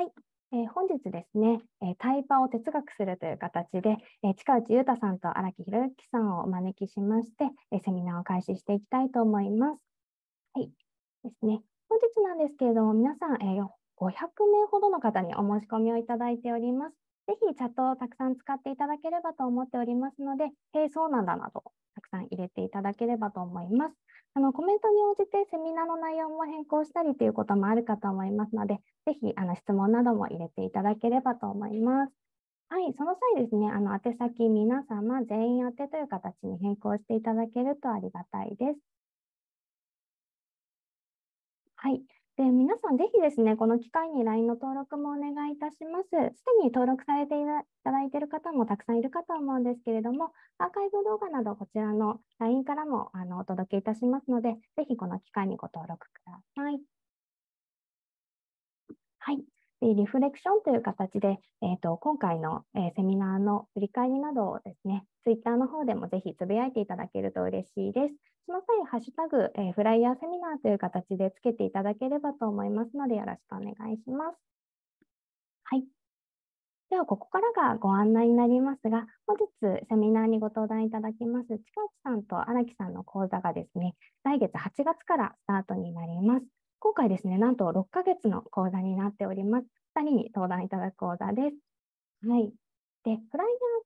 はい、えー、本日ですね、えー、タイパを哲学するという形で、えー、近内裕太さんと荒木宏之さんをお招きしまして、えー、セミナーを開始していきたいと思います。はい、ですね。本日なんですけれども、皆さん、えー、500名ほどの方にお申し込みをいただいております。ぜひチャットをたくさん使っていただければと思っておりますので、えー、そうなんだなど、たくさん入れていただければと思います。あのコメントに応じてセミナーの内容も変更したりということもあるかと思いますので、ぜひあの質問なども入れていただければと思います。はい、その際ですね、あの宛先皆様全員宛てという形に変更していただけるとありがたいです。はい、で皆さん、ぜひですね、この機会に LINE の登録もお願いいたします。すでに登録されていただいている方もたくさんいるかと思うんですけれども、アーカイブ動画など、こちらの LINE からもあのお届けいたしますので、ぜひこの機会にご登録ください。はい。でリフレクションという形で、えーと、今回の、えー、セミナーの振り返りなどをですね、ツイッターの方でもぜひつぶやいていただけると嬉しいです。その際、ハッシュタグ、えー、フライヤーセミナーという形でつけていただければと思いますので、よろしくお願いします。はい。では、ここからがご案内になりますが、本日セミナーにご登壇いただきます近内さんと荒木さんの講座がですね、来月8月からスタートになります。今回ですね、なんと6ヶ月の講座になっております。2人に登壇いただく講座です。はい。で、フライヤー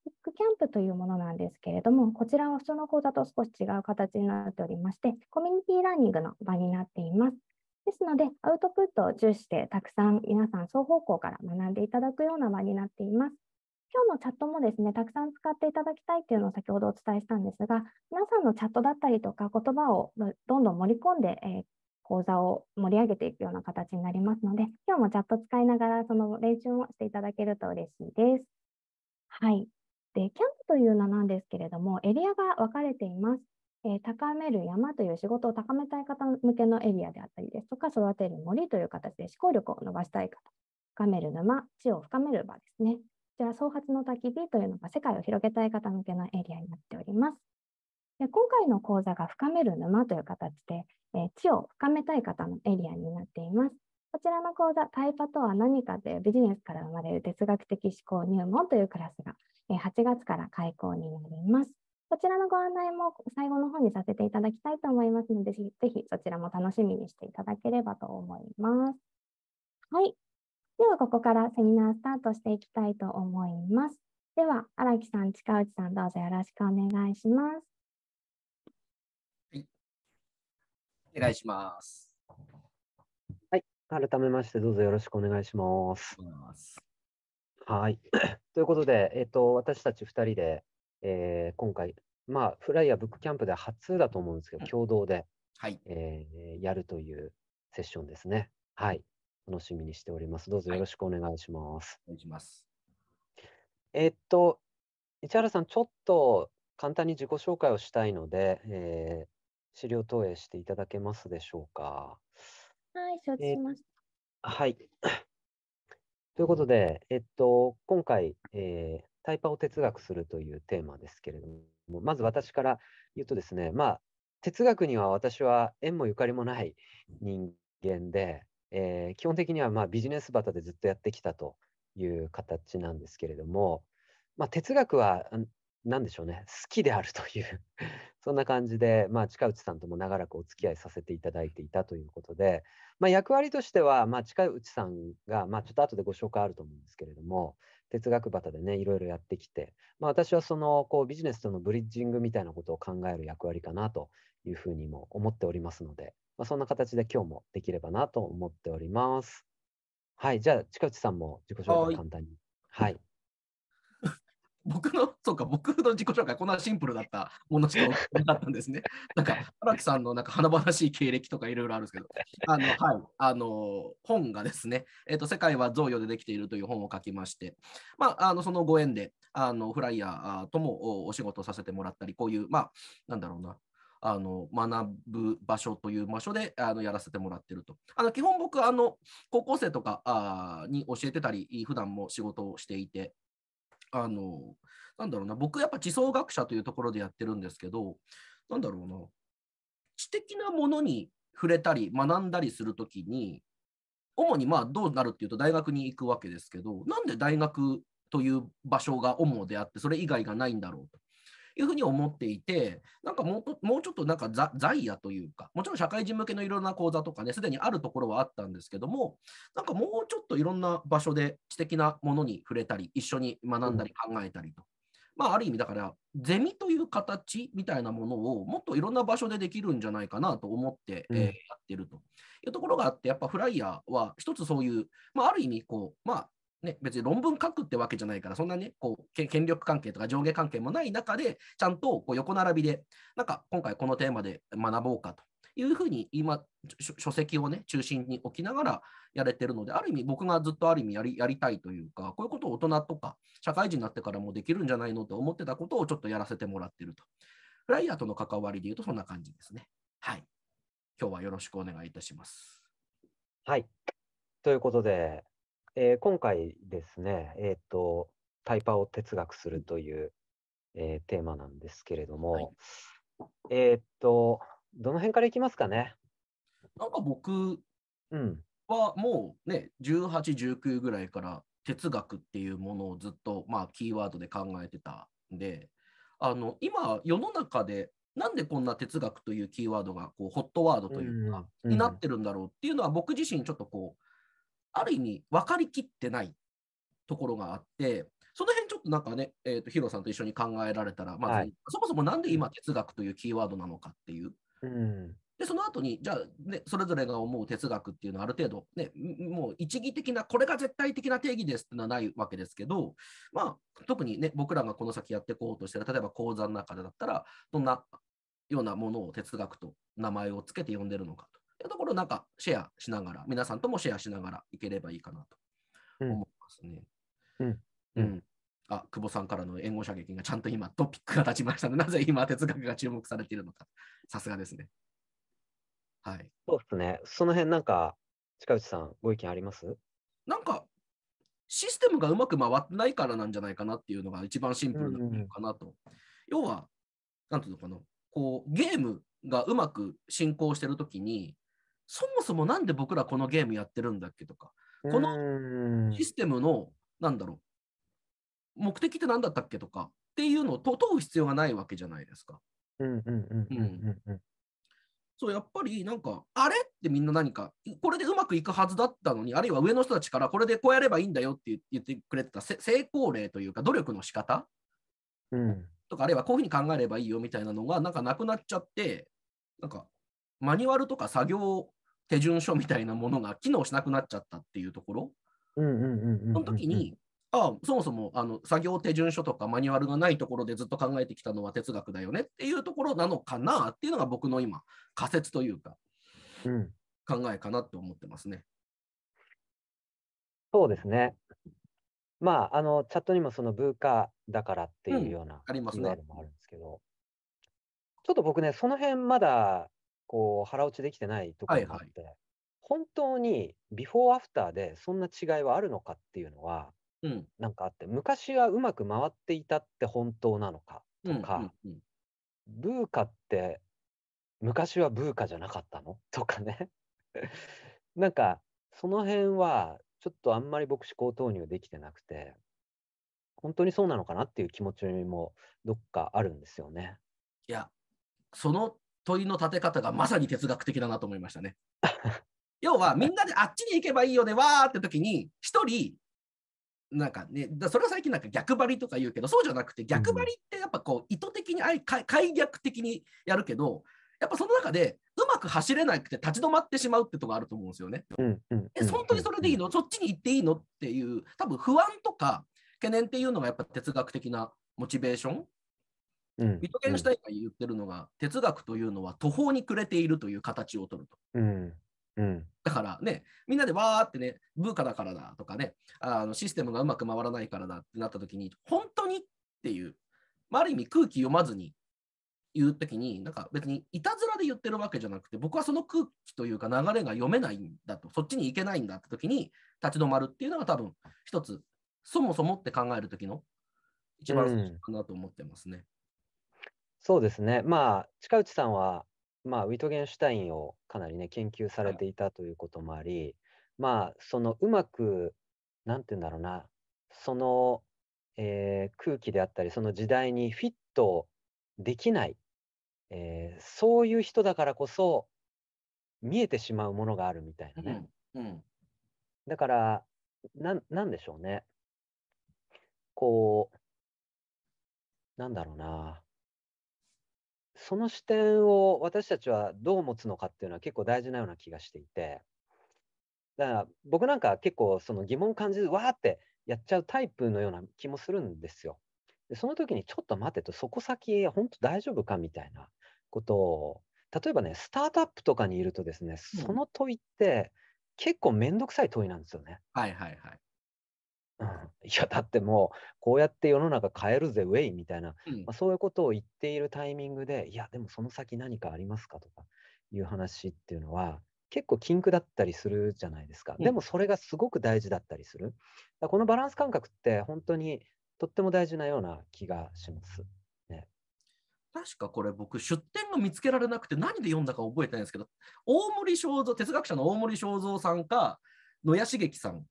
ブックキャンプというものなんですけれども、こちらは普通の講座と少し違う形になっておりまして、コミュニティラーニングの場になっています。ですので、アウトプットを重視してたくさん皆さん双方向から学んでいただくような場になっています。今日のチャットもですね、たくさん使っていただきたいというのを先ほどお伝えしたんですが、皆さんのチャットだったりとか言葉をどんどん盛り込んで、えー、講座を盛り上げていくような形になりますので、今日もチャット使いながらその練習もしていただけると嬉しいです。はい。で、キャンプという名なんですけれども、エリアが分かれています。えー、高める山という仕事を高めたい方向けのエリアであったりですとか、育てる森という形で思考力を伸ばしたい方、深める沼、地を深める場ですね。こちら、創発の焚き火というのが世界を広げたい方向けのエリアになっております。で今回の講座が深める沼という形で、え知を深めたい方のエリアになっています。こちらの講座、タイパとは何かというビジネスから生まれる哲学的思考入門というクラスがえ8月から開講になります。こちらのご案内も最後の方にさせていただきたいと思いますので、ぜひそちらも楽しみにしていただければと思います。はい。では、ここからセミナースタートしていきたいと思います。では、荒木さん、近内さん、どうぞよろしくお願いします。お願いします。はい。改めまして、どうぞよろしくお願いします。はい。ということで、えっ、ー、と、私たち2人で、えー、今回、まあ、フライヤーブックキャンプで初だと思うんですけど、共同で、はい、えー、やるというセッションですね。はい。楽しみにしております。どうぞよろしくお願いします。はい、お願いします。えっと、市原さん、ちょっと簡単に自己紹介をしたいので、えー、資料投影していただけますでしょうか。はい、承知しました。はい。ということで、えっと、今回、えー、タイパを哲学するというテーマですけれども、まず私から言うとですね、まあ、哲学には私は縁もゆかりもない人間で、えー、基本的にはまあビジネス旗でずっとやってきたという形なんですけれども、まあ、哲学はなんでしょうね、好きであるという そんな感じで、まあ、近内さんとも長らくお付き合いさせていただいていたということで、まあ、役割としては、まあ、近内さんが、まあ、ちょっと後でご紹介あると思うんですけれども、哲学バタでね、いろいろやってきて、まあ、私はそのこうビジネスとのブリッジングみたいなことを考える役割かなというふうにも思っておりますので、まあ、そんな形で今日もできればなと思っております。はい、じゃあ、近内さんも自己紹介簡単に。はい僕の、そうか、僕の自己紹介、こんなシンプルだったものしかなかったんですね。なんか、荒木さんのなんか華々しい経歴とかいろいろあるんですけど、あの、はい、あの、本がですね、えっ、ー、と、世界は贈与でできているという本を書きまして、まあ、あの、そのご縁で、あの、フライヤーともお仕事させてもらったり、こういう、まあ、なんだろうな、あの学ぶ場所という場所であのやらせてもらってると。あの基本僕あの高校生とかあに教えてたり普段も仕事をしていてあの、なんだろうな、僕やっぱ地層学者というところでやってるんですけど、なんだろうな、知的なものに触れたり、学んだりするときに、主にまあどうなるっていうと大学に行くわけですけど、なんで大学という場所が主であって、それ以外がないんだろうと。いうふうに思っていて、なんかもうもうちょっとなんか在野というか、もちろん社会人向けのいろんな講座とかね、すでにあるところはあったんですけども、なんかもうちょっといろんな場所で知的なものに触れたり、一緒に学んだり考えたりと。うんまあ、ある意味だからゼミという形みたいなものをもっといろんな場所でできるんじゃないかなと思って、えやってるというところがあってやっぱフライヤーは一つそういう、まあ、ある意味こう、まあ、ね、別に論文書くってわけじゃないから、そんなね、こう、権力関係とか上下関係もない中で、ちゃんとこう横並びで、なんか今回このテーマで学ぼうかというふうに、今、書籍をね、中心に置きながらやれてるので、ある意味、僕がずっとある意味やりやりたいというか、こういうことを大人とか、社会人になってからもできるんじゃないのと思ってたことをちょっとやらせてもらってると。フライヤーとの関わりでいうと、そんな感じですね。はい。今日はよろしくお願いいたします。はい。ということで、えー、今回ですね、えっ、ー、と、タイパを哲学するという、えー、テーマなんですけれども、はい、えっと、どの辺からいきますかね。なんか僕はもうね、18、19ぐらいから哲学っていうものをずっと、まあ、キーワードで考えてたんで、あの今、世の中でなんでこんな哲学というキーワードがこうホットワードというか、になってるんだろうっていうのは、僕自身ちょっとこう、ある意味分かりきってないところがあって、その辺ちょっとなんかね、えーと、ヒロさんと一緒に考えられたら、まずはい、そもそもなんで今哲学というキーワードなのかっていう。うんでその後に、じゃあ、ね、それぞれが思う哲学っていうのはある程度、ね、もう一義的な、これが絶対的な定義ですっていうのはないわけですけど、まあ、特に、ね、僕らがこの先やっていこうとしてる、例えば講座の中でだったら、どんなようなものを哲学と名前を付けて呼んでるのかと。というところをなんかシェアしながら、皆さんともシェアしながらいければいいかなと思いますね。うん、うんあ、久保さんからの援護射撃がちゃんと今、トピックが立ちましたね。なぜ今、哲学が注目されているのか。さすがですね。はい。そうですね。その辺なんか、近内さん、ご意見ありますなんか、システムがうまく回ってないからなんじゃないかなっていうのが一番シンプルなかなと。うんうん、要は、なんていうのかな、こう、ゲームがうまく進行してるときに、そもそもなんで僕らこのゲームやってるんだっけとか、このシステムの、なんだろう、目的って何だったっけとかっていうのを問う必要がないわけじゃないですか。そう、やっぱりなんか、あれってみんな何か、これでうまくいくはずだったのに、あるいは上の人たちからこれでこうやればいいんだよって言ってくれてた成功例というか、努力の仕方、うん、とか、あるいはこういうふうに考えればいいよみたいなのが、なんかなくなっちゃって、なんか、マニュアルとか作業手順書みたいなものが機能しなくなっちゃったっていうところ、その時に、ああ、そもそもあの作業手順書とかマニュアルがないところでずっと考えてきたのは哲学だよねっていうところなのかなっていうのが僕の今、仮説というか、うん、考えかなって思ってますね。そうですね。まあ、あのチャットにもその文化だからっていうような、うん、ありますね。もあるんですけど、ちょっと僕ね、その辺まだこう腹落ちできてないところがあって、はいはい、本当にビフォーアフターでそんな違いはあるのかっていうのは、うん、なんかあって昔はうまく回っていたって本当なのかとか、うんうんうん、ブーカって昔はブーカじゃなかったの とかね なんかその辺はちょっとあんまり僕思考投入できてなくて本当にそうなのかなっていう気持ちもどっかあるんですよね。いやその問いの立て方がまさに哲学的だなと思いましたね。要はみんなであっちに行けばいいよねわーって時に1人なんかねそれは最近なんか逆張りとか言うけどそうじゃなくて逆張りってやっぱこう意図的に解逆的にやるけどやっぱその中でうまく走れなくて立ち止まってしまうってとこあると思うんですよね。う本当にそれでいいのそっちに行っていいのっていう多分不安とか懸念っていうのがやっぱ哲学的なモチベーションうん、トゲンシュタインが言ってるのが、哲学というのは途方に暮れているという形をとると。うんうん、だからね、みんなでわーってね、ブーカだからだとかね、あのシステムがうまく回らないからだってなった時に、本当にっていう、まあ、ある意味空気読まずに言う時に、なんか別にいたずらで言ってるわけじゃなくて、僕はその空気というか流れが読めないんだと、そっちに行けないんだって時に立ち止まるっていうのが多分一つ、そもそもって考える時の一番最初かなと思ってますね。そうですね。まあ、近内さんは、まあ、ウィトゲンシュタインをかなりね、研究されていたということもあり、まあ、そのうまく、なんて言うんだろうな、その、えー、空気であったり、その時代にフィットできない、えー、そういう人だからこそ、見えてしまうものがあるみたいなね。うん、うん、だからな、なんでしょうね。こう、なんだろうな。その視点を私たちはどう持つのかっていうのは結構大事なような気がしていて、だから僕なんか結構その疑問感じず、わーってやっちゃうタイプのような気もするんですよ。でその時にちょっと待てと、そこ先、本当大丈夫かみたいなことを、例えばね、スタートアップとかにいるとですね、その問いって結構面倒くさい問いなんですよね。はいはいはい。うん、いやだってもうこうやって世の中変えるぜウェイみたいな、うん、まあ、そういうことを言っているタイミングでいやでもその先何かありますかとかいう話っていうのは結構禁句だったりするじゃないですか、でもそれがすごく大事だったりするだこのバランス感覚って本当にとっても大事なような気がします。確かこれ僕出典が見つけられなくて何で読んだか覚えてないんですけど大森正蔵哲学者の大森正蔵さんか野谷茂樹さん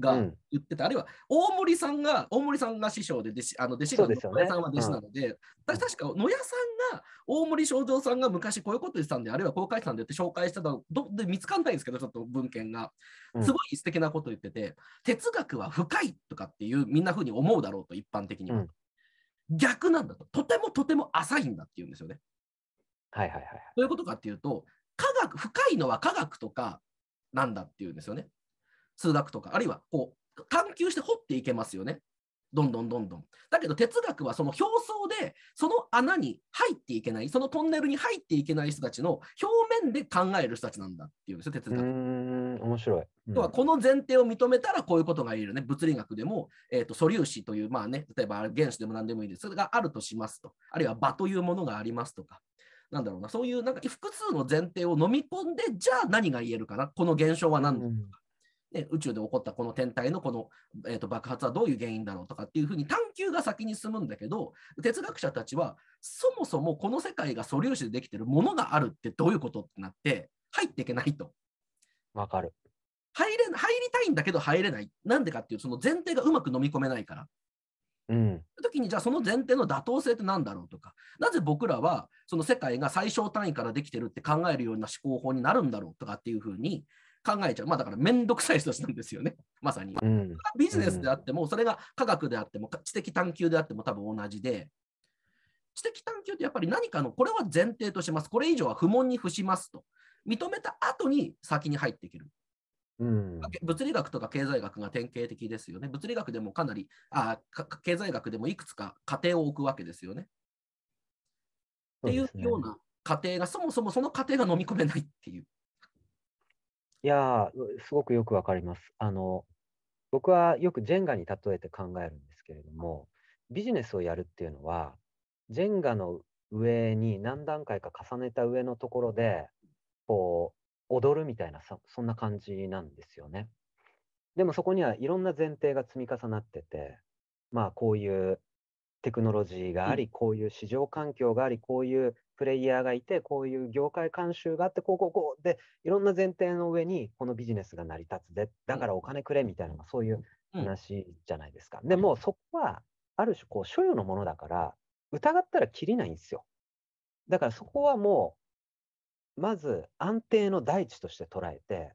が言ってた、うん、あるいは大森さんが、大森さんが師匠で弟子、あの弟子が野谷さんは弟子なので、でねうん、確か野谷さんが大森正蔵さんが昔こういうこと言ってたんで、あるいはこうしたんでって紹介してたので見つかんないんですけど、ちょっと文献が。すごい素敵なこと言ってて、うん、哲学は深いとかっていうみんなふうに思うだろうと、一般的には。逆なんだと、とてもとても浅いんだっていうんですよね。はいはいはい。どういうことかっていうと、科学、深いのは科学とかなんだっていうんですよね。数学とか、あるいはこう探求して掘っていけますよね。どんどんどんどん。だけど哲学はその表層でその穴に入っていけない、そのトンネルに入っていけない人たちの表面で考える人たちなんだっていうんですよ、哲学。面白い。うん、とはこの前提を認めたらこういうことが言えるね。物理学でも、えーと、素粒子という、まあね、例えば原子でも何でもいいです。それがあるとしますと。あるいは場というものがありますとか。なんだろうな、そういうなんか複数の前提を飲み込んで、じゃあ何が言えるかな、この現象は何なのか、うん、ね、宇宙で起こったこの天体のこの、えー、と爆発はどういう原因だろうとかっていうふうに探求が先に進むんだけど哲学者たちはそもそもこの世界が素粒子でできてるものがあるってどういうことってなって入っていけないと。わかる入れ入りたいんだけど入れないなんでかっていうその前提がうまく飲み込めないから。うん、時にじゃあその前提の妥当性って何だろうとかなぜ僕らはその世界が最小単位からできてるって考えるような思考法になるんだろうとかっていうふうに考えちゃう。まあだから面倒くさい人たちなんですよね。まさに。うん、ビジネスであっても、それが科学であっても、知的探求であっても多分同じで、知的探求ってやっぱり何かの、これは前提とします。これ以上は不問に付しますと。認めた後に先に入っていける。うん、物理学とか経済学が典型的ですよね。物理学でもかなり、あ経済学でもいくつか過程を置くわけですよね。ねっていうような過程が、そもそもその過程が飲み込めないっていう。いやすごくよくわかります。あの、僕はよくジェンガに例えて考えるんですけれども、ビジネスをやるっていうのは、ジェンガの上に何段階か重ねた上のところで、こう、踊るみたいなそ、そんな感じなんですよね。でもそこにはいろんな前提が積み重なってて、まあこういうテクノロジーがあり、こういう市場環境があり、こういうプレイヤーがいて、こういう業界慣習があって、こうこうこうで、いろんな前提の上に、このビジネスが成り立つで、だからお金くれみたいな、そういう話じゃないですか。うん、でもそこは、ある種こう、所有のものだから、疑ったらきりないんですよ。だからそこはもう、まず安定の大地として捉えて、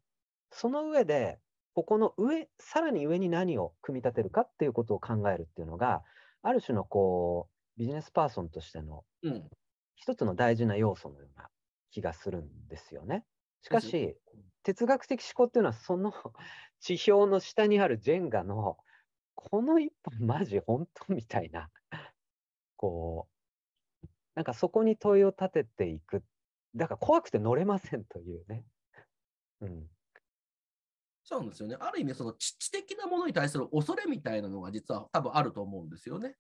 その上で、ここの上、さらに上に何を組み立てるかっていうことを考えるっていうのが、ある種のこう、ビジネスパーソンとしての一つの大事な要素のような気がするんですよね。しかし、哲学的思考っていうのは、その地表の下にあるジェンガの、この一本マジ本当みたいな、こう、なんかそこに問いを立てていく。だから怖くて乗れませんというね。うん。そうなんですよね。ある意味、その知的なものに対する恐れみたいなのが実は多分あると思うんですよね。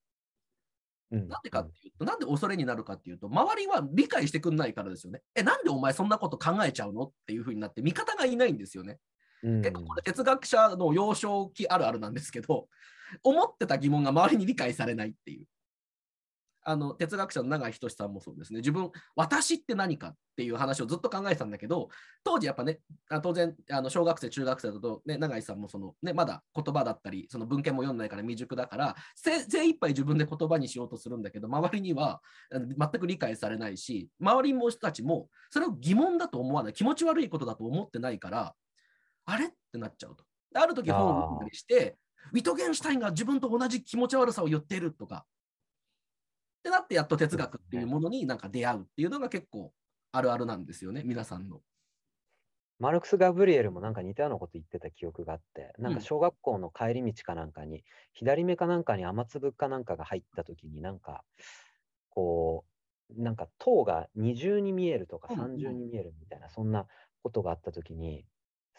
なんでかっていうと、なんで恐れになるかっていうと、周りは理解してくんないからですよね。え、なんでお前そんなこと考えちゃうのっていうふうになって、味方がいないんですよね。結構これ哲学者の幼少期あるあるなんですけど、思ってた疑問が周りに理解されないっていう。あの哲学者の永井仁さんもそうですね自分私って何かっていう話をずっと考えてたんだけど当時やっぱね当然あの小学生中学生だと、ね、永井さんもその、ね、まだ言葉だったりその文献も読んないから未熟だから精一杯自分で言葉にしようとするんだけど周りには全く理解されないし周りの人たちもそれを疑問だと思わない気持ち悪いことだと思ってないからあれってなっちゃうと。ある時本を読んだりしてウィトゲンシュタインが自分と同じ気持ち悪さを言っているとかってなってやっと哲学っていうものになんか出会うっていうのが結構あるあるなんですよね皆さんの。マルクス・ガブリエルもなんか似たようなこと言ってた記憶があって、なんか小学校の帰り道かなんかに、うん、左目かなんかに雨粒かなんかが入った時に、なんか、こう、なんか塔が二重に見えるとか三重に見えるみたいな、うん、そんなことがあった時に、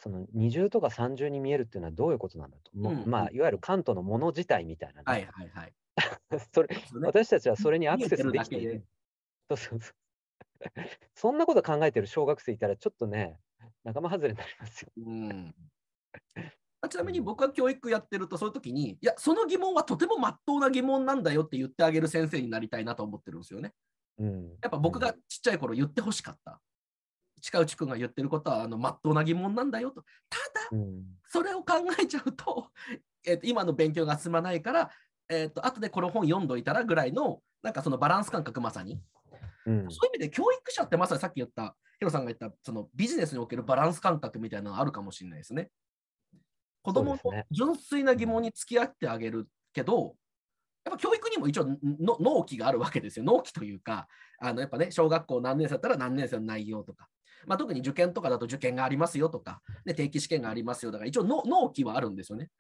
その二重とか三重に見えるっていうのはどういうことなんだと、うん、まあ、いわゆる関東のもの自体みたいな、はいはいはい、それ私たちはそれにアクセスできている。そうそうそう。そんなこと考えてる小学生いたら、ちょっとね、仲間外れになりますよ。うん ちなみに僕は教育やってると、そういう時に、いや、その疑問はとてもまっとうな疑問なんだよって言ってあげる先生になりたいなと思ってるんですよね。うん、やっぱ僕がちっちゃい頃言ってほしかった。近内君が言ってることは、あまっとうな疑問なんだよと。ただ、それを考えちゃうと、えー、と今の勉強が進まないから、えーと、後でこの本読んどいたらぐらいの、なんかそのバランス感覚、まさに。うん、そういう意味で教育者ってまさにさっき言ったヒロさんが言ったそのビジネスにおけるバランス感覚みたいなのあるかもしれないですね。子供の純粋な疑問に付き合ってあげるけど、やっぱ教育にも一応の納期があるわけですよ。納期というか、あのやっぱね、小学校何年生だったら何年生の内容とか、まあ、特に受験とかだと受験がありますよとか、ね、定期試験がありますよだから一応の納期はあるんですよね。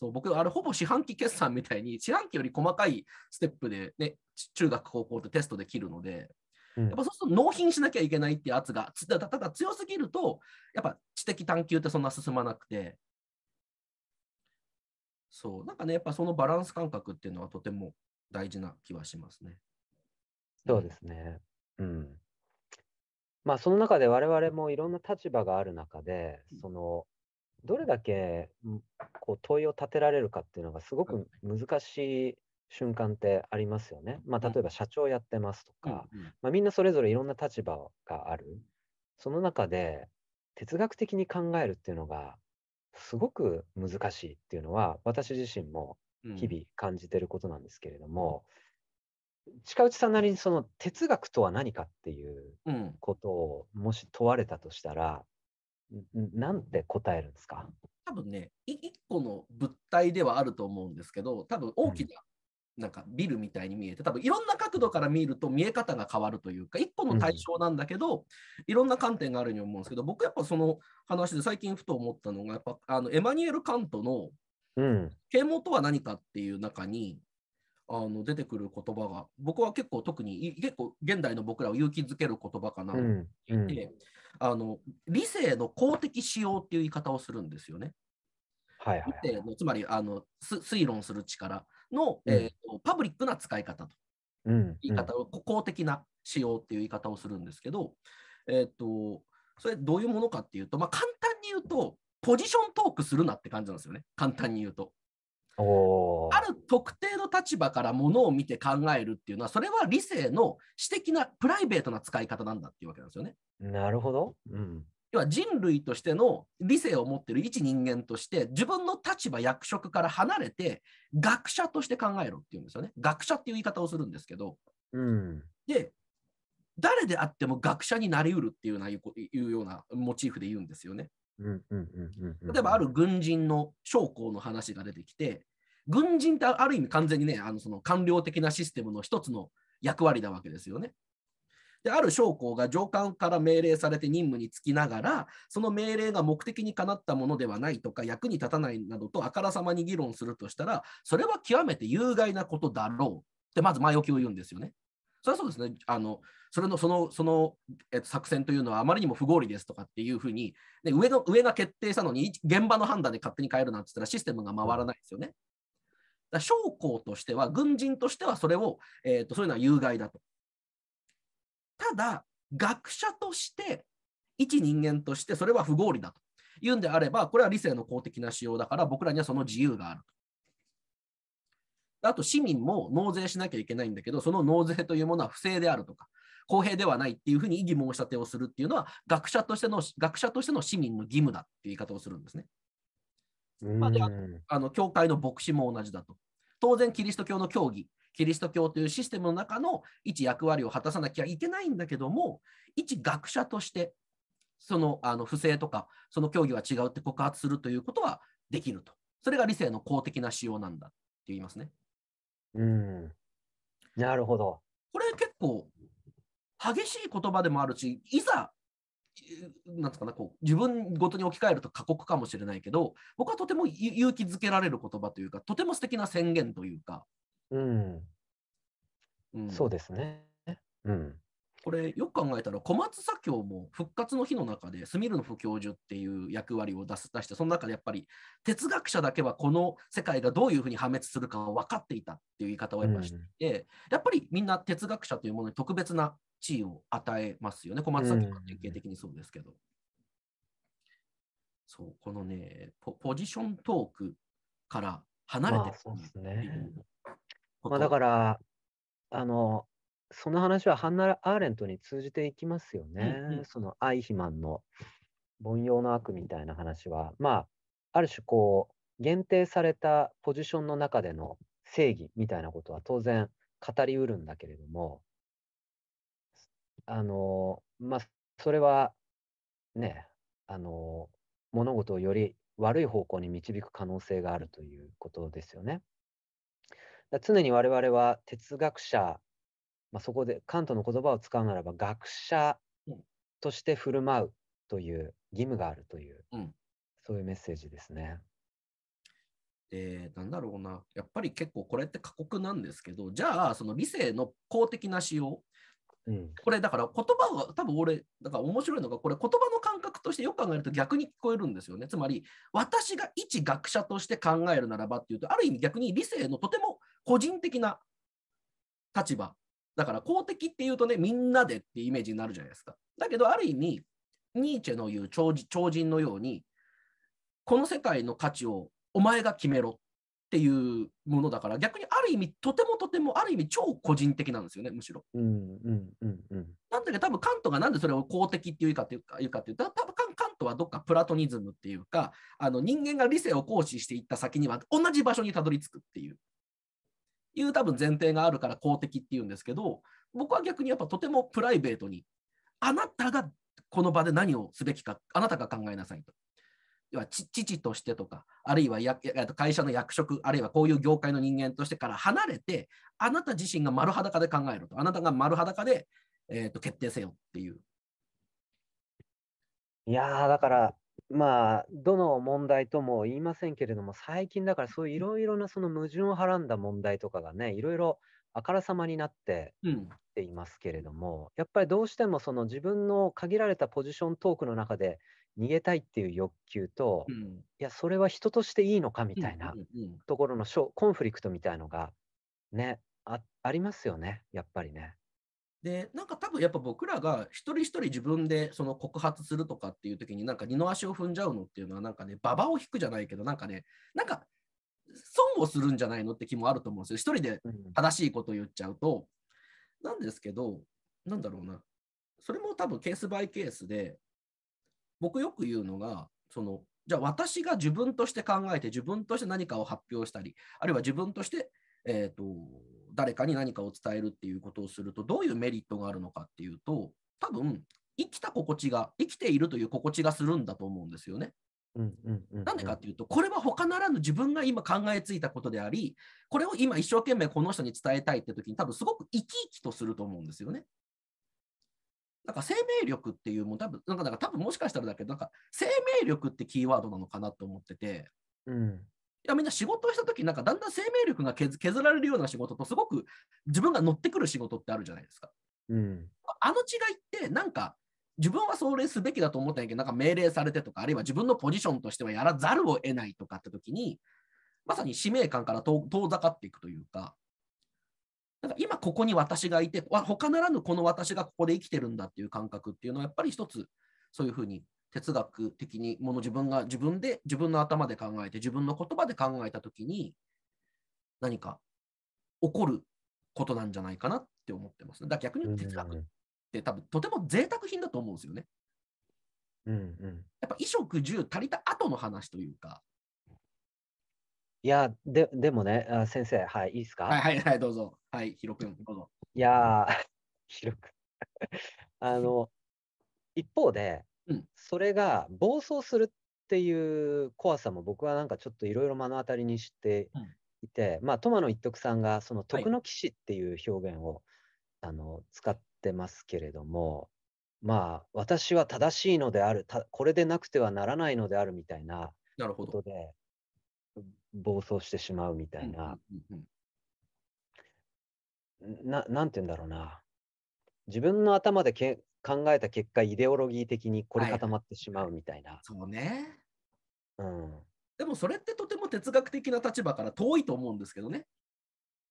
そう僕、あれ、ほぼ四半期決算みたいに、四半期より細かいステップで、ね、中学、高校でテストできるので、やっぱそうすると納品しなきゃいけないって圧が、ただただ強すぎると、やっぱ知的探求ってそんな進まなくて、そう、なんかね、やっぱそのバランス感覚っていうのはとても大事な気はしますね。そうですね。うん。まあ、その中で我々もいろんな立場がある中で、そのどれだけこう問いを立てられるかっていうのがすごく難しい瞬間ってありますよね。まあ、例えば社長やってますとか、まあ、みんなそれぞれいろんな立場がある。その中で哲学的に考えるっていうのがすごく難しいっていうのは私自身も日々感じてることなんですけれども、うん、近内さんなりにその哲学とは何かっていうことをもし問われたとしたら、なんて答えるんですか多分ね、1個の物体ではあると思うんですけど、多分大きな、なんかビルみたいに見えて、多分いろんな角度から見ると見え方が変わるというか、1個の対象なんだけど、うん、いろんな観点があるように思うんですけど、僕やっぱその話で最近ふと思ったのが、やっぱあのエマニュエル・カントの、啓蒙とは何かっていう中に、あの出てくる言葉が僕は結構特に結構現代の僕らを勇気づける言葉かなと思っていて、うんうん、あの理性の公的使用っていう言い方をするんですよね。はいはい、はい、つまりあの推論する力の、うん、えー、パブリックな使い方と、うん、言い方を公的な使用っていう言い方をするんですけど、えーと、それどういうものかっていうと、まあ、簡単に言うとポジショントークするなって感じなんですよね簡単に言うと。ある特定の立場からものを見て考えるっていうのはそれは理性の私的なプライベートな使い方なんだっていうわけなんですよね。なるほど、うん、要は人類としての理性を持ってる一人間として自分の立場役職から離れて学者として考えろっていうんですよね。学者っていう言い方をするんですけど、うん、で誰であっても学者になりうるっていうようなモチーフで言うんですよね。例えばある軍人の将校の話が出てきて軍人ってある意味完全にねあのその官僚的なシステムの一つの役割なわけですよね。である将校が上官から命令されて任務に就きながらその命令が目的にかなったものではないとか役に立たないなどとあからさまに議論するとしたらそれは極めて有害なことだろうってまず前置きを言うんですよね。それはそうですねあのそれのそのその、えっと、作戦というのはあまりにも不合理ですとかっていうふうに、ね、上の上が決定したのに現場の判断で勝手に変えるなんて言ったらシステムが回らないですよね。だ将校としては軍人としてはそれを、えー、とそういうのは有害だと。ただ学者として一人間としてそれは不合理だというんであればこれは理性の公的な使用だから僕らにはその自由があるあと市民も納税しなきゃいけないんだけど、その納税というものは不正であるとか、公平ではないっていうふうに疑問をしたてをするっていうのは学者としての学者としての市民の義務だっていう言い方をするんですね。まあ、であの教会の牧師も同じだと。当然キリスト教の教義キリスト教というシステムの中の一役割を果たさなきゃいけないんだけども一学者としてそのあの不正とかその教義は違うって告発するということはできると。それが理性の公的な仕様なんだって言いますね。うん、なるほど。これ結構激しい言葉でもあるし、いざ、なんつかな、こう、自分ごとに置き換えると過酷かもしれないけど、僕はとても勇気づけられる言葉というか、とても素敵な宣言というか。うん。うん、そうですね。うん。これよく考えたら小松左京も復活の日の中でスミルノフ教授っていう役割を出す出してその中でやっぱり哲学者だけはこの世界がどういうふうに破滅するかを分かっていたっていう言い方をやっぱしてて、うん、やっぱりみんな哲学者というものに特別な地位を与えますよね。小松さんとか典型的にそうですけど。そう、このねポ、ポジショントークから離れてる、まあ、そうですね。まあ、だから、あの、その話はハンナ・アーレントに通じていきますよね。うんうん、そのアイヒマンの凡庸の悪みたいな話は、まあ、ある種こう、限定されたポジションの中での正義みたいなことは当然語りうるんだけれども、あの、まあ、それはね、あの、物事をより悪い方向に導く可能性があるということですよね。常に我々は哲学者、まあ、そこでカントの言葉を使うならば学者として振る舞うという義務があるという、うん、そういうメッセージですね。えー、なんだろうな、やっぱり結構これって過酷なんですけど、じゃあ、その理性の公的な使用これだから言葉が多分俺だから面白いのがこれ言葉の感覚としてよく考えると逆に聞こえるんですよねつまり私が一学者として考えるならばっていうとある意味逆に理性のとても個人的な立場だから公的っていうとねみんなでっていうイメージになるじゃないですかだけどある意味ニーチェの言う超人のようにこの世界の価値をお前が決めろっていうものだから逆にある意味とてもとてもある意味超個人的なんですよねむしろ。うんうんうんうん、なんだけど多分カントがなんでそれを公的っていうかっていうか言うかっていうと多分カンカントはどっかプラトニズムっていうかあの人間が理性を行使していった先には同じ場所にたどり着くっていういう多分前提があるから公的っていうんですけど僕は逆にやっぱとてもプライベートにあなたがこの場で何をすべきかあなたが考えなさいと。要は父としてとか、あるいは会社の役職、あるいはこういう業界の人間としてから離れて、あなた自身が丸裸で考えると、あなたが丸裸で、えー、と決定せよっていう。いやだから、まあ、どの問題とも言いませんけれども、最近だからそういういろいろなその矛盾をはらんだ問題とかがね、いろいろあからさまになっていますけれども、やっぱりどうしてもその自分の限られたポジショントークの中で、逃げたいっていう欲求と、うん、いやそれは人としていいのかみたいなところのコンフリクトみたいのがねあありますよねやっぱりね。でなんか多分やっぱ僕らが一人一人自分でその告発するとかっていう時になんか二の足を踏んじゃうのっていうのはなんかね馬場を引くじゃないけどなんかねなんか損をするんじゃないのって気もあると思うんですよ一人で正しいことを言っちゃうと。うん、なんですけどなんだろうなそれも多分ケースバイケースで僕よく言うのが、そのじゃあ私が自分として考えて自分として何かを発表したりあるいは自分として、えーと、誰かに何かを伝えるっていうことをするとどういうメリットがあるのかっていうと多分生きた心地が生きているという心地がするんだと思うんですよね。うんうんうん、なんでかっていうとこれは他ならぬ自分が今考えついたことでありこれを今一生懸命この人に伝えたいって時に多分すごく生き生きとすると思うんですよね。なんか生命力っていうも多分なんかなんか多分もしかしたらだけどなんか生命力ってキーワードなのかなと思ってて、うん、いやみんな仕事をした時なんかだんだん生命力が削られるような仕事とすごく自分が乗ってくる仕事ってあるじゃないですか。うん、あの違いってなんか自分はそれすべきだと思ったんやけどなんか命令されてとかあるいは自分のポジションとしてはやらざるを得ないとかって時にまさに使命感から遠ざかっていくというか。か今ここに私がいて、他ならぬこの私がここで生きてるんだっていう感覚っていうのは、やっぱり一つ、そういうふうに哲学的に、もの自分が自分で、自分の頭で考えて、自分の言葉で考えたときに、何か起こることなんじゃないかなって思ってます、ね。だから逆に哲学って多分とても贅沢品だと思うんですよね。うんうん、やっぱ衣食住足りた後の話というか、いや、ででもね、あ先生、はい、いいですかはいはいはい、どうぞ。はい、ヒロ君、どうぞ。いやー、ヒロ君。あの、一方で、うん、それが暴走するっていう怖さも僕はなんかちょっといろいろ目の当たりにしていて、うん、まあ、トマの一徳さんが、その徳の騎士っていう表現を、はい、あの使ってますけれども、まあ、私は正しいのであるこれでなくてはならないのであるみたいなことで、暴走してしまうみたいな、ななんて言うんだろうな自分の頭でけ考えた結果イデオロギー的に凝り固まってしまうみたいな、はい、そうね、うん、でもそれってとても哲学的な立場から遠いと思うんですけどね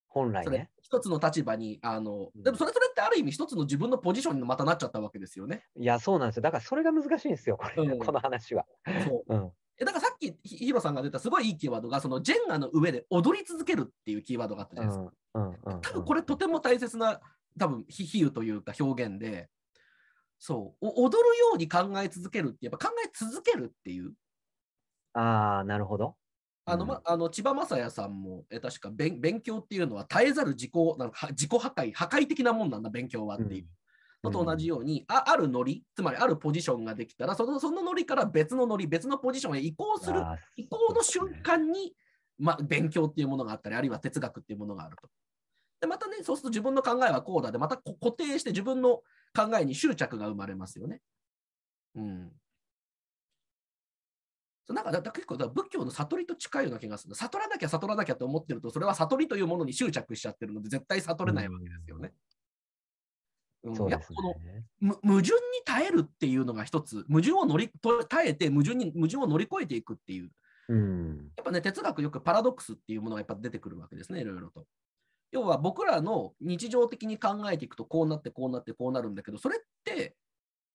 本来ね一つの立場にあの、でもそれそれってある意味一つの自分のポジションにまたなっちゃったわけですよねいやそうなんですよだからそれが難しいんですよこれ、うん、この話はそう、うんだからさっきヒロさんが出たすごいいいキーワードがそのジェンガの上で踊り続けるっていうキーワードがあったじゃないですか。うん多分これとても大切な多分比喩というか表現でそう踊るように考え続けるってやっぱ考え続けるっていう。ああなるほど。あの、ま、あの千葉雅也さんも、え確か勉強っていうのは絶えざる自己なんか自己破壊破壊的なもんなんだ勉強はっていう。のと同じように、うん、ああるノリ、つまりあるポジションができたら、そのそのノリから別のノリ、別のポジションへ移行する、移行の瞬間に、まあ、勉強っていうものがあったり、あるいは哲学っていうものがあると。でまたね、そうすると自分の考えはこうだで、また固定して自分の考えに執着が生まれますよね。うん。なんかだ結構仏教の悟りと近いような気がする。悟らなきゃ悟らなきゃって思ってると、それは悟りというものに執着しちゃってるので、絶対悟れないわけですよね。そうですね、矛盾に耐えるっていうのが一つ矛盾を乗り耐えて矛盾に矛盾を乗り越えていくっていう、うん、やっぱね哲学よくパラドックスっていうものがやっぱ出てくるわけですねいろいろと。要は僕らの日常的に考えていくとこうなってこうなってこうなるんだけどそれって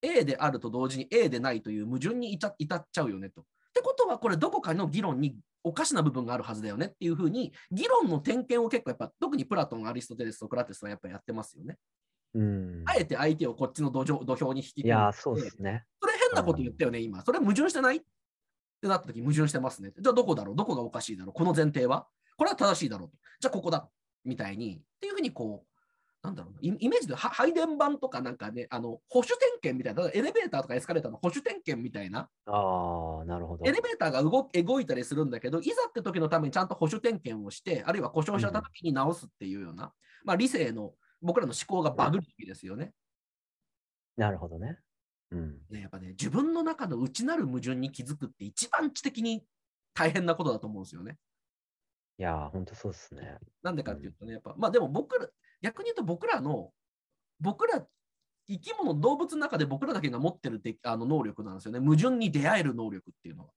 A であると同時に A でないという矛盾に至っちゃうよねと。ってことはこれどこかの議論におかしな部分があるはずだよねっていうふうに議論の点検を結構やっぱ特にプラトンアリストテレスソクラテスはやっぱやってますよね。うん、あえて相手をこっちの土壌土俵に引きいやそうですね。それ変なこと言ったよね、うん、今。それ矛盾してないってなった時矛盾してますね。じゃあどこだろうどこがおかしいだろうこの前提はこれは正しいだろうじゃあここだみたいに。っていうふうにこう、なんだろうイメージで配電盤とかなんかね、あの保守点検みたいな、エレベーターとかエスカレーターの保守点検みたいな、あなるほどエレベーターが動動いたりするんだけど、いざって時のためにちゃんと保守点検をして、あるいは故障した時に直すっていうような、うん、まあ、理性の僕らの思考がバグる時ですよね。なるほどね。うん、やっぱね、自分の中の内なる矛盾に気づくって一番知的に大変なことだと思うんですよね。いや本当そうですね。なんでかっていうとね、やっぱ、まあでも僕ら、逆に言うと僕らの、僕ら、生き物、動物の中で僕らだけが持ってるであの能力なんですよね。矛盾に出会える能力っていうのは。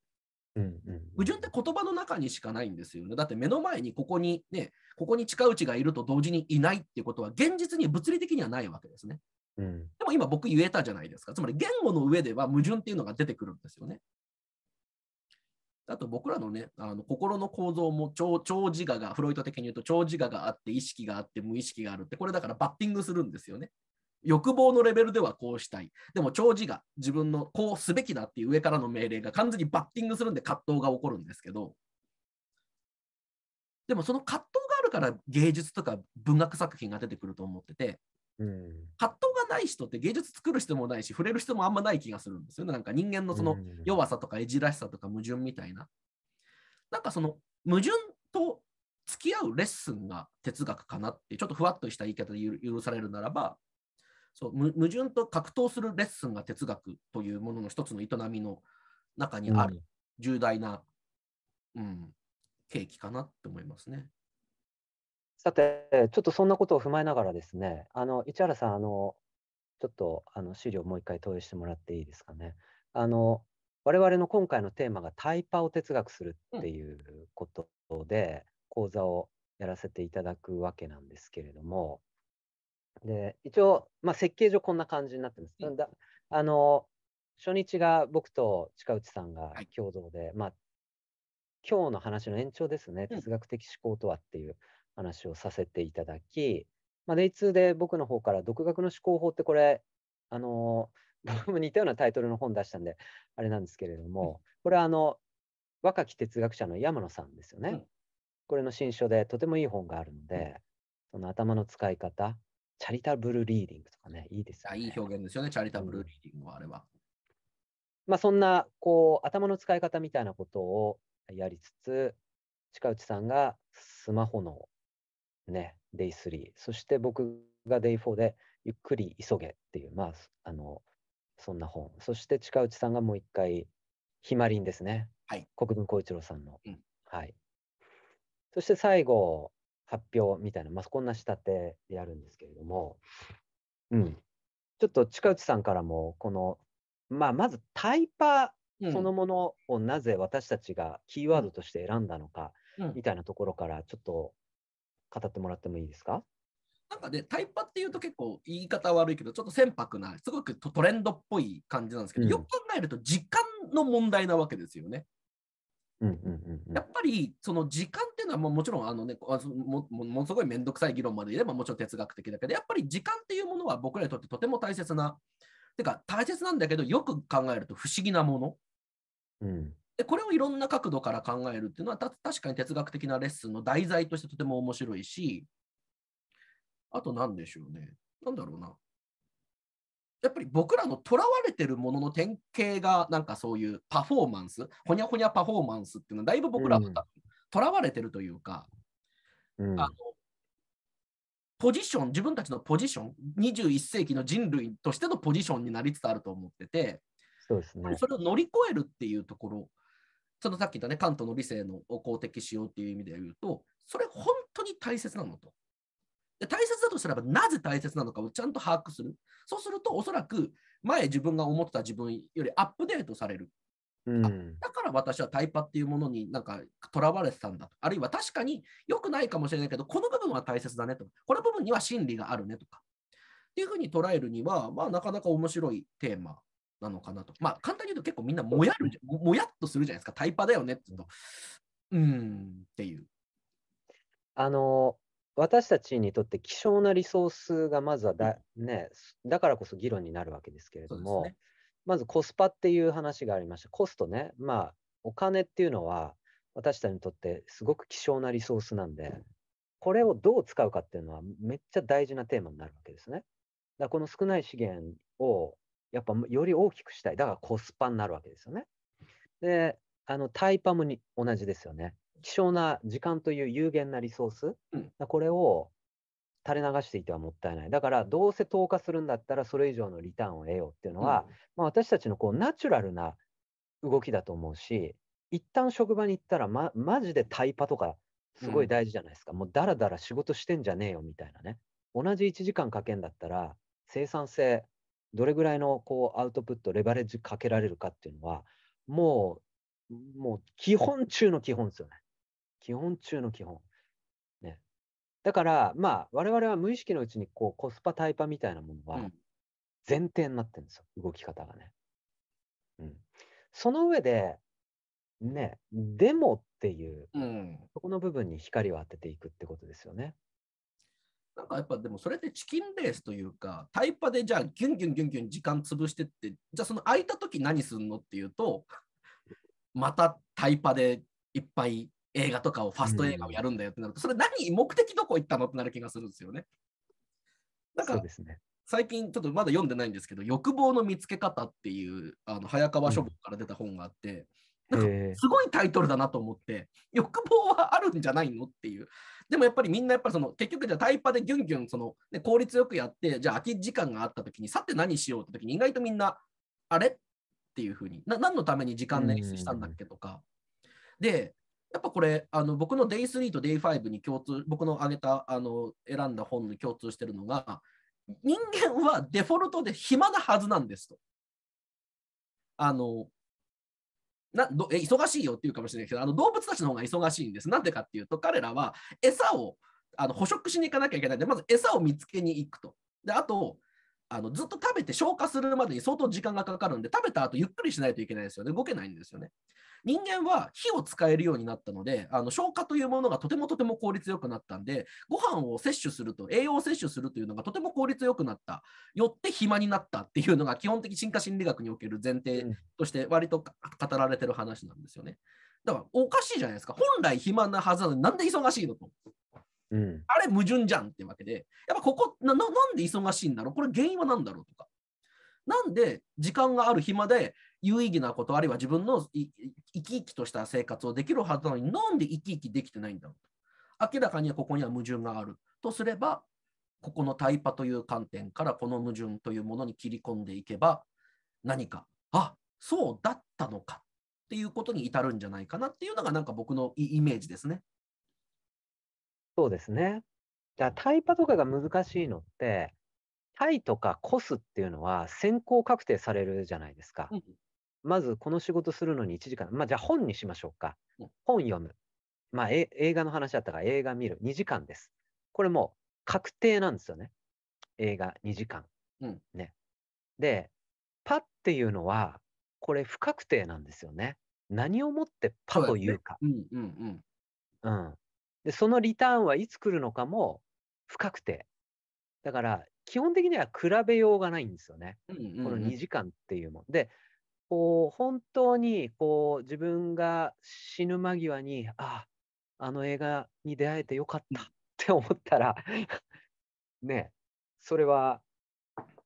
うん矛盾って言葉の中にしかないんですよね。だって目の前にここにね、ここに近内がいると同時にいないっていうことは現実に物理的にはないわけですね。うん、でも今僕言えたじゃないですか。つまり言語の上では矛盾っていうのが出てくるんですよね。あと僕らのね、あの心の構造も超自我が、フロイト的に言うと超自我があって意識があって無意識があるって、これだからバッティングするんですよね。欲望のレベルではこうしたい。でも、長寿が自分のこうすべきだっていう上からの命令が完全にバッティングするんで葛藤が起こるんですけど、でもその葛藤があるから芸術とか文学作品が出てくると思ってて、うん、葛藤がない人って芸術作る人もないし、触れる人もあんまない気がするんですよね。なんか人間のその弱さとかいじらしさとか矛盾みたいな。なんかその矛盾と付き合うレッスンが哲学かなって、ちょっとふわっとした言い方で許されるならば、そう矛盾と格闘するレッスンが哲学というものの一つの営みの中にある重大な、うん、うん、契機かなって思いますね。さて、ちょっとそんなことを踏まえながらですね、あの市原さん、あのちょっとあの資料もう一回投影してもらっていいですかね。あの我々の今回のテーマがタイパを哲学するっていうことで、講座をやらせていただくわけなんですけれども、で、一応、まあ、設計上こんな感じになってます。うん、あの初日が僕と近内さんが共同で、はい、まあ、今日の話の延長ですね、哲学的思考とはっていう話をさせていただき、まあ、デイ2で僕の方から独学の思考法ってこれ、あの 僕も似たようなタイトルの本出したんで、あれなんですけれども、これはあの若き哲学者の山野さんですよね。うん、これの新書でとてもいい本があるので、その頭の使い方、チャリタブルリーディングとかね、いいですよね。いい表現ですよね、チャリタブルリーディングはあれは。まあ、そんなこう頭の使い方みたいなことをやりつつ、近内さんがスマホの、ね、デイ3、そして僕がデイ4でゆっくり急げっていう、まあ、あのそんな本、そして近内さんがもう一回、ひまりんですね、はい、国分光一郎さんの。うん、はい、そして最後、発表みたいな、まあ、こんな仕立てでやるんですけれども、うん、ちょっと近内さんからも、この、まあ、まずタイパそのものをなぜ私たちがキーワードとして選んだのか、みたいなところから、ちょっと語ってもらってもいいですかなんかね、タイパっていうと結構言い方悪いけど、ちょっと船舶な、すごくトレンドっぽい感じなんですけど、うん、よく考えると時間の問題なわけですよね。うんうんやっぱりその時間っていうのはももちろんあの、ね、あもものすごい面倒くさい議論まで言えばもちろん哲学的だけどやっぱり時間っていうものは僕らにとってとても大切なてか大切なんだけどよく考えると不思議なもの、うん、でこれをいろんな角度から考えるっていうのは確かに哲学的なレッスンの題材としてとても面白いしあと何でしょうね何だろうなやっぱり僕らのとらわれてるものの典型がなんかそういうパフォーマンスほにゃほにゃパフォーマンスっていうのはだいぶ僕らはとらわれてるというか、うん、あのポジション自分たちのポジション21世紀の人類としてのポジションになりつつあると思っててそうです、ね、それを乗り越えるっていうところそのさっき言ったね関東の理性の公的しようっていう意味で言うとそれ本当に大切なのと。大切だとすれば、なぜ大切なのかをちゃんと把握する。そうすると、おそらく前自分が思ってた自分よりアップデートされる。うん、だから私はタイパっていうものになんかとらわれてたんだと。あるいは確かに良くないかもしれないけど、この部分は大切だねとか、この部分には真理があるねとか。っていうふうに捉えるには、まあ、なかなか面白いテーマなのかなと。まあ、簡単に言うと結構みんなもやるもやっとするじゃないですか。タイパだよねって言うと。うんっていう。あの私たちにとって希少なリソースがまずはだうん、ね、だからこそ議論になるわけですけれども、ね、まずコスパっていう話がありました。コストね、まあ、お金っていうのは私たちにとってすごく希少なリソースなんで、これをどう使うかっていうのはめっちゃ大事なテーマになるわけですね。だからこの少ない資源をやっぱより大きくしたい。だからコスパになるわけですよね。で、あのタイパもに同じですよね。希少な時間という有限なリソース、うん、これを垂れ流していてはもったいない。だから、どうせ投下するんだったら、それ以上のリターンを得ようっていうのは、うん、まあ、私たちのこうナチュラルな動きだと思うし、一旦職場に行ったら、ま、マジでタイパとか、すごい大事じゃないですか。うん、もう、だらだら仕事してんじゃねえよみたいなね。同じ1時間かけんだったら、生産性、どれぐらいのこうアウトプット、レバレッジかけられるかっていうのは、もう、もう基本中の基本ですよね。基本中の基本。ね、だから、まあ、我々は無意識のうちにこうコスパタイパみたいなものは前提になってるんですよ、うん、動き方がね。うん、その上で、ね、でもっていう、うん、そこの部分に光を当てていくってことですよね。なんかやっぱでもそれでチキンレースというか、タイパでじゃあギュンギュンギュンギュン時間潰してって、じゃあその空いた時何すんのっていうと、またタイパでいっぱい映画とかをファスト映画をやるんだよってなると、それ何目的どこ行ったのってなる気がするんですよね。なんか、ね、最近ちょっとまだ読んでないんですけど「欲望の見つけ方」っていうあの早川書房から出た本があって、うん、なんかすごいタイトルだなと思って欲望はあるんじゃないのっていうでもやっぱりみんなやっぱりその結局じゃあタイパでギュンギュンその、ね、効率よくやってじゃあ空き時間があった時にさて何しようって時に意外とみんなあれっていうふうにな何のために時間捻出したんだっけとか、でやっぱこれ、あの僕の Day3 と Day5 に共通、僕の挙げたあの選んだ本に共通してるのが、人間はデフォルトで暇なはずなんですと。あのなどえ忙しいよっていうかもしれないけどあの動物たちの方が忙しいんです。なんでかっていうと彼らは餌をあの捕食しに行かなきゃいけないのでまず餌を見つけに行くと。であとあのずっと食べて消化するまでに相当時間がかかるんで食べた後ゆっくりしないといけないですよね動けないんですよね。人間は火を使えるようになったのであの消化というものがとてもとても効率よくなったんでご飯を摂取すると栄養を摂取するというのがとても効率よくなったよって暇になったっていうのが基本的進化心理学における前提として割と語られてる話なんですよね。だからおかしいじゃないですか本来暇なはずなのになんで忙しいのと。うん、あれ矛盾じゃんってわけで、やっぱここな、なんで忙しいんだろうこれ原因は何だろうとか。なんで時間がある暇で有意義なこと、あるいは自分の生き生きとした生活をできるはずなのに、なんで生き生きできてないんだろうと。明らかにここには矛盾がある。とすれば、ここのタイパという観点からこの矛盾というものに切り込んでいけば、何か、あそうだったのかっていうことに至るんじゃないかなっていうのが、なんか僕のイメージですね。そうですね。じゃあ、タイパとかが難しいのって、タイとかコスっていうのは先行確定されるじゃないですか。まずこの仕事するのに1時間、まあ、じゃあ本にしましょうか。本読む。まあ、映画の話だったから映画見る。2時間です。これもう確定なんですよね。映画2時間。うん、ね。で、パっていうのは、これ不確定なんですよね。何をもってパというか。で、そのリターンはいつ来るのかも不確定。だから、基本的には比べようがないんですよね。この2時間っていうもん。で、こう本当にこう自分が死ぬ間際にああの映画に出会えてよかったって思ったら ねそれは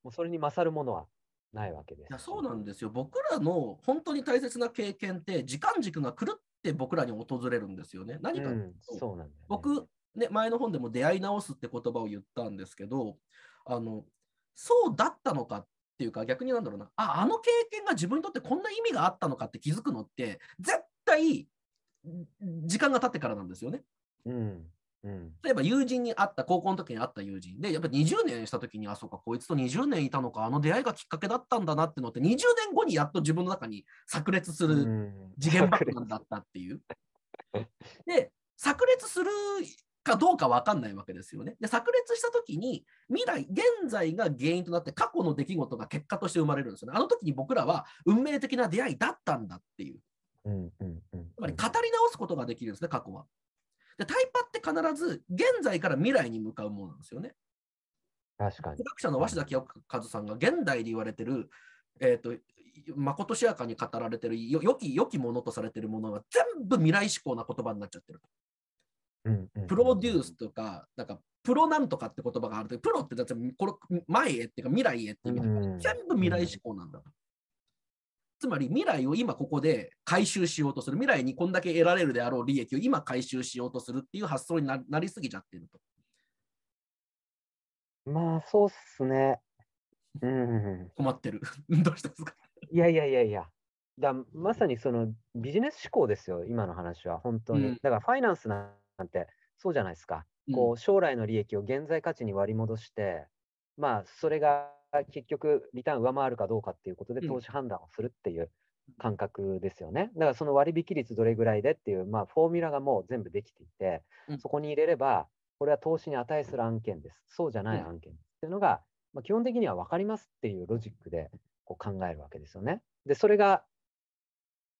もうそれに勝るものはないわけです、いやそうなんですよ僕らの本当に大切な経験って時間軸が狂って僕らに訪れるんですよね何か、うん、そうなん、ね、僕ね前の本でも出会い直すって言葉を言ったんですけどあのそうだったのかっていうか逆になんだろうなああの経験が自分にとってこんな意味があったのかって気づくのって絶対時間が経ってからなんですよね。うんうん、例えば友人に会った高校の時に会った友人でやっぱ20年した時にあそうかこいつと20年いたのかあの出会いがきっかけだったんだなってのって20年後にやっと自分の中に炸裂する次元爆弾だったっていう。で炸裂するかどうか分かんないわけですよね。で、炸裂した時に、未来、現在が原因となって、過去の出来事が結果として生まれるんですよね。あの時に僕らは運命的な出会いだったんだっていう。うんうんうん、つまり語り直すことができるんですね、過去は。で、タイパって必ず現在から未来に向かうものなんですよね。確かに。学者の鷲崎和さんが現代で言われてる、えっ、ー、と、まことしやかに語られてるよ、良き、良きものとされてるものが全部未来志向な言葉になっちゃってる。プロデュースとか、なんかプロなんとかって言葉があるとプロってだってこれ前へっていうか未来へっていう意味で、全部未来志向なんだと。つまり未来を今ここで回収しようとする未来にこんだけ得られるであろう利益を今回収しようとするっていう発想になりすぎちゃってると。まあそうっすね。うん、困ってる。どうしたんですかいやいやいやいや。だまさにそのビジネス志向ですよ、今の話は、本当に。うん、だからファイナンスなんてそうじゃないですか、こう将来の利益を現在価値に割り戻して、まあ、それが結局、リターン上回るかどうかっていうことで投資判断をするっていう感覚ですよね。だからその割引率どれぐらいでっていう、まあ、フォーミュラがもう全部できていて、そこに入れれば、これは投資に値する案件です、そうじゃない案件っていうのが、まあ、基本的には分かりますっていうロジックでこう考えるわけですよね。で、それが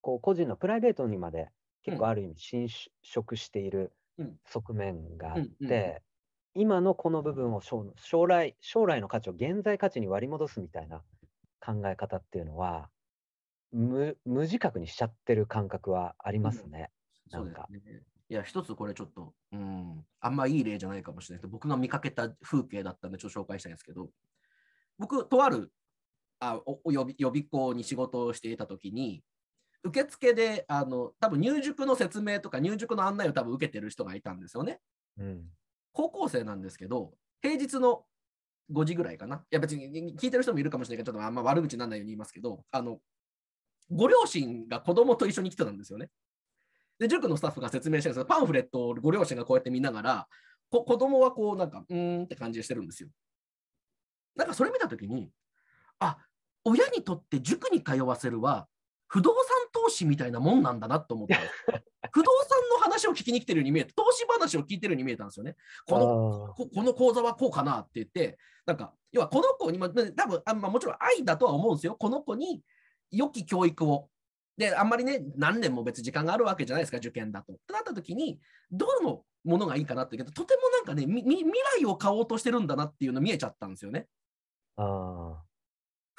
こう個人のプライベートにまで結構ある意味侵食している側面があって、今のこの部分を将来将来の価値を現在価値に割り戻すみたいな考え方っていうのは無自覚にしちゃってる感覚はありますね。うん、なんか、いや一つこれちょっと、うん、あんまいい例じゃないかもしれないけど僕が見かけた風景だったんでちょっと紹介したいんですけど僕とあるあお予備予備校に仕事をしていた時に受付であの多分入塾の説明とか入塾の案内を多分受けてる人がいたんですよね。うん、高校生なんですけど平日の5時ぐらいかな。いや別に聞いてる人もいるかもしれないけど、ちょっとあんま悪口にならないように言いますけど、あのご両親が子供と一緒に来てたんですよね。で、塾のスタッフが説明してるんですけど、パンフレットをご両親がこうやって見ながら、こ子供はこう、なんか、うーんって感じしてるんですよ。なんかそれ見た時に、あ親にとって塾に通わせるは、不動産投資みたいなもんなんだなと思った 不動産の話を聞きに来てるように見えた、投資話を聞いてるように見えたんですよね。このこの講座はこうかなって言って、なんか、要はこの子に、ま、多分あまあ、もちろん愛だとは思うんですよ、この子に良き教育を。で、あんまりね、何年も別に時間があるわけじゃないですか、受験だと。ってなった時に、どのものがいいかなって言うけど、とてもなんかね、未来を買おうとしてるんだなっていうの見えちゃったんですよね。あ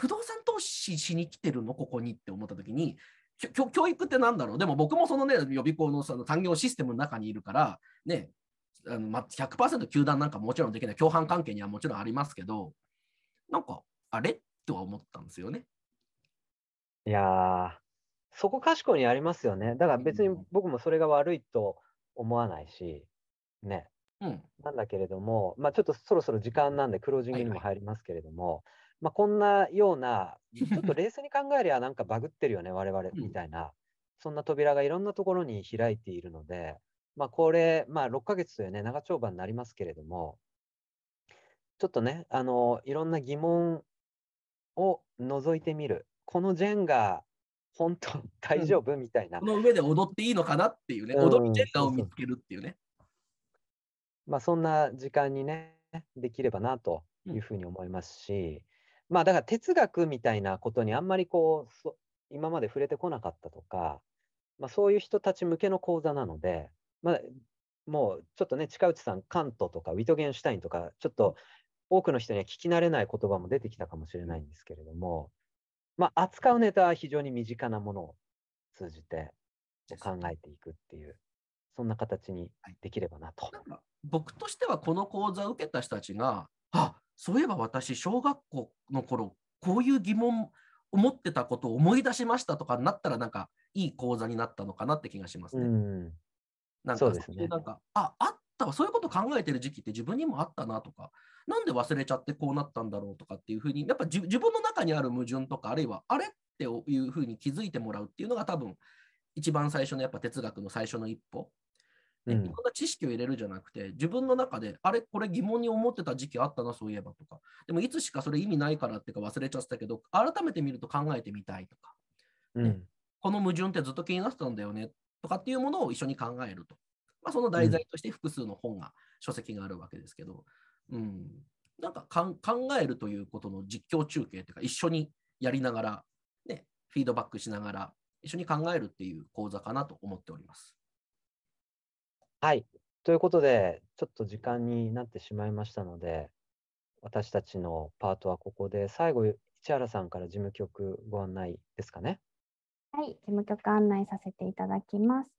不動産投資しに来てるのここにって思った時に教育ってなんだろうでも僕もそのね予備校のその産業システムの中にいるからねあの100%球団なんかもちろんできない共犯関係にはもちろんありますけどなんかあれとは思ったんですよね。いやそこかしこにありますよね。だから別に僕もそれが悪いと思わないし、ね。うん、なんだけれども、まあ、ちょっとそろそろ時間なんでクロージングにも入りますけれども、まあ、こんなような、ちょっと冷静に考えりゃなんかバグってるよね、我々みたいな、そんな扉がいろんなところに開いているので、まあ、これ、まあ、6ヶ月というね、長丁場になりますけれども、ちょっとね、あの、いろんな疑問を覗いてみる。このジェンガ、本当大丈夫、みたいな。この上で踊っていいのかなっていうね、踊りジェンガを見つけるっていうね。まあ、そんな時間にね、できればなというふうに思いますし、まあだから哲学みたいなことにあんまりこう、今まで触れてこなかったとか、まあ、そういう人たち向けの講座なので、まあ、もうちょっとね、近内さん、カントとかウィトゲンシュタインとか、ちょっと多くの人には聞き慣れない言葉も出てきたかもしれないんですけれども、まあ、扱うネタは非常に身近なものを通じて考えていくっていう、そんな形にできればなと。僕としては、この講座を受けた人たちが、そういえば私、小学校の頃、こういう疑問を持ってたことを思い出しましたとかになったら、なんかいい講座になったのかなって気がしますね。うんなんか、ね、なんかああったわ、そういうこと考えてる時期って自分にもあったなとか、なんで忘れちゃってこうなったんだろうとかっていうふうに、やっぱ自分の中にある矛盾とか、あるいはあれっていうふうに気づいてもらうっていうのが多分、一番最初のやっぱ哲学の最初の一歩うん、知識を入れるじゃなくて、自分の中で、あれ、これ疑問に思ってた時期あったな、そういえばとか、でもいつしかそれ意味ないからっていうか忘れちゃってたけど、改めて見ると考えてみたいとか、うん、この矛盾ってずっと気になってたんだよねとかっていうものを一緒に考えると。まあ、その題材として複数の本が、うん、書籍があるわけですけど、うん、なんか考えるということの実況中継というか、一緒にやりながら、ね、フィードバックしながら、一緒に考えるっていう講座かなと思っております。はい。ということで、ちょっと時間になってしまいましたので、私たちのパートはここで、最後、市原さんから事務局ご案内ですかね。はい、事務局案内させていただきます。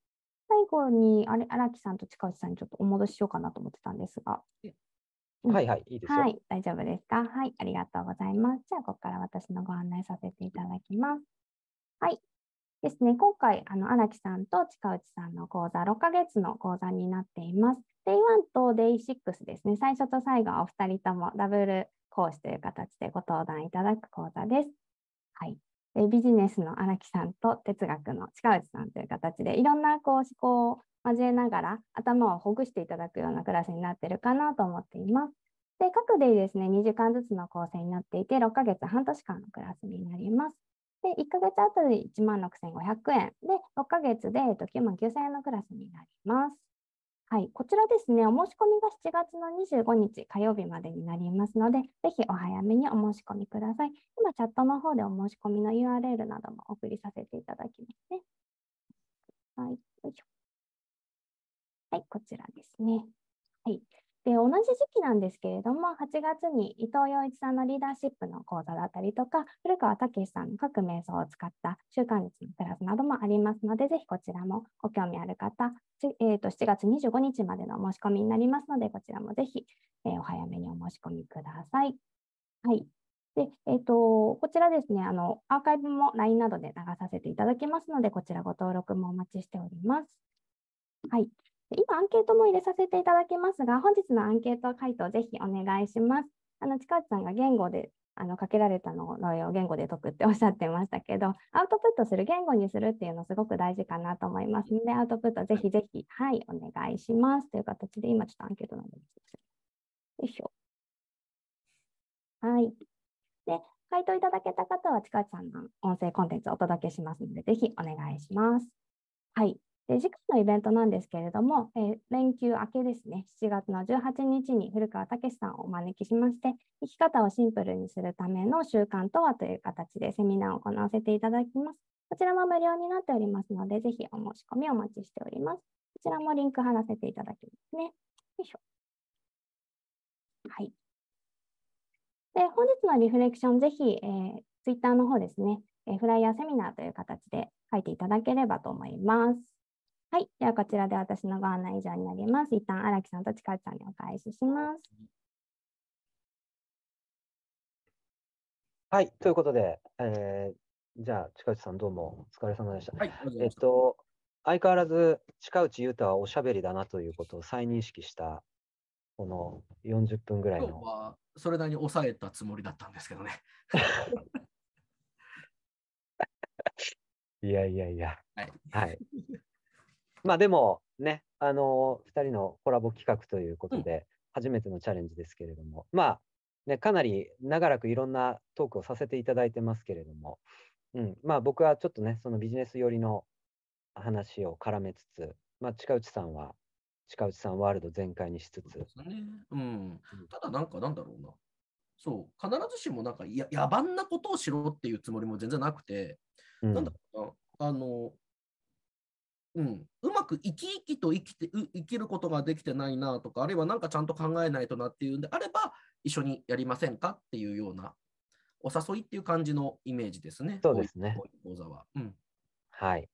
最後に、あれ、荒木さんと近内さんにちょっとお戻ししようかなと思ってたんですが。はいはい、いいですよ。はい、大丈夫ですか。はい、ありがとうございます。じゃあ、ここから私のご案内させていただきます。はい、ですね、今回、あの荒木さんと近内さんの講座、6ヶ月の講座になっています。Day1 と Day6 ですね、最初と最後はお二人ともダブル講師という形でご登壇いただく講座です。はい、ビジネスの荒木さんと哲学の近内さんという形で、いろんなこう思考を交えながら頭をほぐしていただくようなクラスになっているかなと思っています。で各デイですね、2時間ずつの構成になっていて、6ヶ月半年間のクラスになります。で、1ヶ月あたり1万6500円。で、6ヶ月で9万9000円のクラスになります。はい、こちらですね、お申し込みが7月の25日火曜日までになりますので、ぜひお早めにお申し込みください。今、チャットの方でお申し込みの URL などもお送りさせていただきますね。はい、いはい、こちらですね。はい。で同じ時期なんですけれども8月に伊藤洋一さんのリーダーシップの講座だったりとか古川武さんの各瞑想を使った週刊日のクラスなどもありますのでぜひこちらもご興味ある方、えー、と7月25日までの申し込みになりますのでこちらもぜひ、えー、お早めにお申し込みください。はいでえーとこちらですねあの、アーカイブも LINE などで流させていただきますので、こちらご登録もお待ちしております。はい、今、アンケートも入れさせていただきますが、本日のアンケート回答、ぜひお願いします。あの近内さんが言語であのかけられたのを言語で解くっておっしゃってましたけど、アウトプットする、言語にするっていうのすごく大事かなと思いますので、アウトプットぜひぜひ、はい、お願いしますという形で、今ちょっとアンケートなんでよいしょ。はい。で、回答いただけた方は、近内さんの音声コンテンツをお届けしますので、ぜひお願いします。はい。で次回のイベントなんですけれども、えー、連休明けですね、7月の18日に古川武さんをお招きしまして、生き方をシンプルにするための習慣とはという形でセミナーを行わせていただきます。こちらも無料になっておりますので、ぜひお申し込みお待ちしております。こちらもリンク貼らせていただきますね。よいしょ。はい。で、本日のリフレクション、ぜひ、えー、Twitter の方ですね、えー、フライヤーセミナーという形で書いていただければと思います。はい、ではこちらで私のご案内以上になります。一旦荒木さんと近内さんにお返しします。はい、ということで、えー、じゃあ近内さんどうもお疲れ様でした。はい、えっと相変わらず近内優太はおしゃべりだなということを再認識したこの40分ぐらいの。今日はそれなりに抑えたつもりだったんですけどね。いやいやいや。はい、はいまあでもね、あのー、2人のコラボ企画ということで、初めてのチャレンジですけれども、うん、まあ、ね、かなり長らくいろんなトークをさせていただいてますけれども、うん、まあ僕はちょっとね、そのビジネス寄りの話を絡めつつ、まあ、近内さんは、近内さんワールド全開にしつつ。ねうん、ただなんかなんだろうな。そう必ずしもなんかや野蛮なことをしろっていうつもりも全然なくて、うん、なんだろうなあのうん、うまく生き生きと生きて生きることができてないなとか、あるいは何かちゃんと考えないとなっていうんであれば、一緒にやりませんかっていうような、お誘いっていう感じのイメージですね。そうですね。講座は。うん、はい。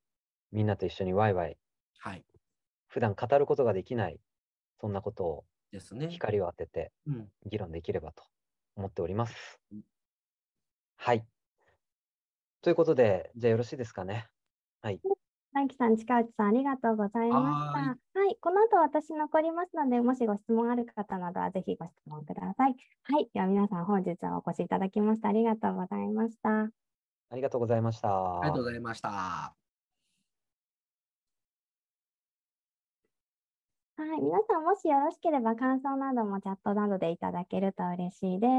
みんなと一緒にワイワイ。はい。普段語ることができない、そんなことを、ですね。光を当てて、議論できればと思っております。うん、はい。ということで、じゃあよろしいですかね。はい。大樹さん、近内さん、ありがとうございました。はいはい、この後私残りますので、もしご質問ある方などはぜひご質問ください。はい、では皆さん、本日はお越しいただきましありがとうございました。ありがとうございました。ありがとうございました。はい、皆さん、もしよろしければ感想などもチャットなどでいただけると嬉しいです。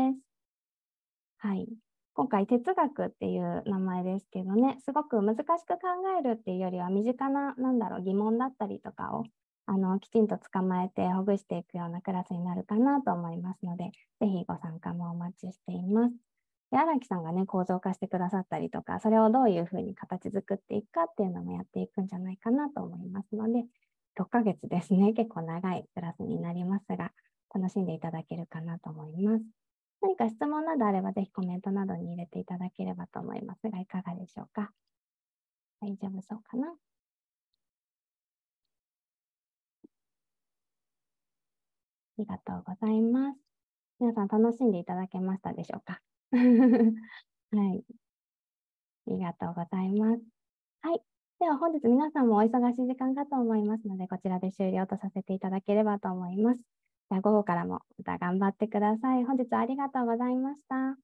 はい。今回哲学っていう名前ですけどねすごく難しく考えるっていうよりは身近ななんだろう疑問だったりとかをあのきちんと捕まえてほぐしていくようなクラスになるかなと思いますので是非ご参加もお待ちしています。で荒木さんがね構造化してくださったりとかそれをどういうふうに形作っていくかっていうのもやっていくんじゃないかなと思いますので6ヶ月ですね結構長いクラスになりますが楽しんでいただけるかなと思います。何か質問などあれば、ぜひコメントなどに入れていただければと思いますが、いかがでしょうか。大丈夫そうかな。ありがとうございます。皆さん楽しんでいただけましたでしょうか。はい。ありがとうございます。はい。では本日皆さんもお忙しい時間かと思いますので、こちらで終了とさせていただければと思います。午後からもまた頑張ってください。本日はありがとうございました。